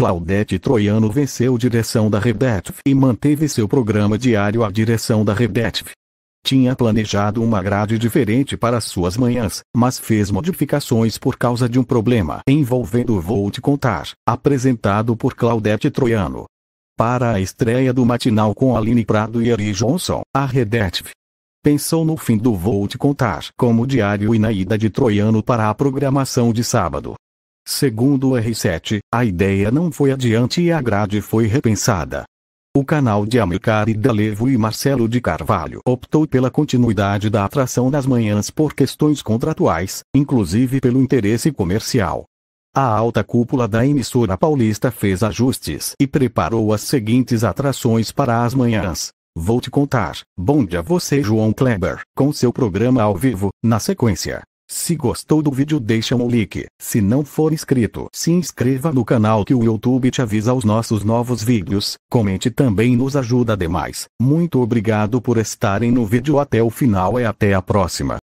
Claudete Troiano venceu direção da Redetv e manteve seu programa diário à direção da Redetv. Tinha planejado uma grade diferente para suas manhãs, mas fez modificações por causa de um problema envolvendo o Vou Te Contar, apresentado por Claudete Troiano. Para a estreia do matinal com Aline Prado e Ari Johnson, a Redetv pensou no fim do Vou Te Contar como diário e na ida de Troiano para a programação de sábado. Segundo o R7, a ideia não foi adiante e a grade foi repensada. O canal de Amilcar e D'Alevo e Marcelo de Carvalho optou pela continuidade da atração das manhãs por questões contratuais, inclusive pelo interesse comercial. A alta cúpula da emissora paulista fez ajustes e preparou as seguintes atrações para as manhãs. Vou te contar. Bom dia você João Kleber, com seu programa ao vivo, na sequência. Se gostou do vídeo deixa um like, se não for inscrito se inscreva no canal que o YouTube te avisa os nossos novos vídeos, comente também nos ajuda demais, muito obrigado por estarem no vídeo até o final e até a próxima.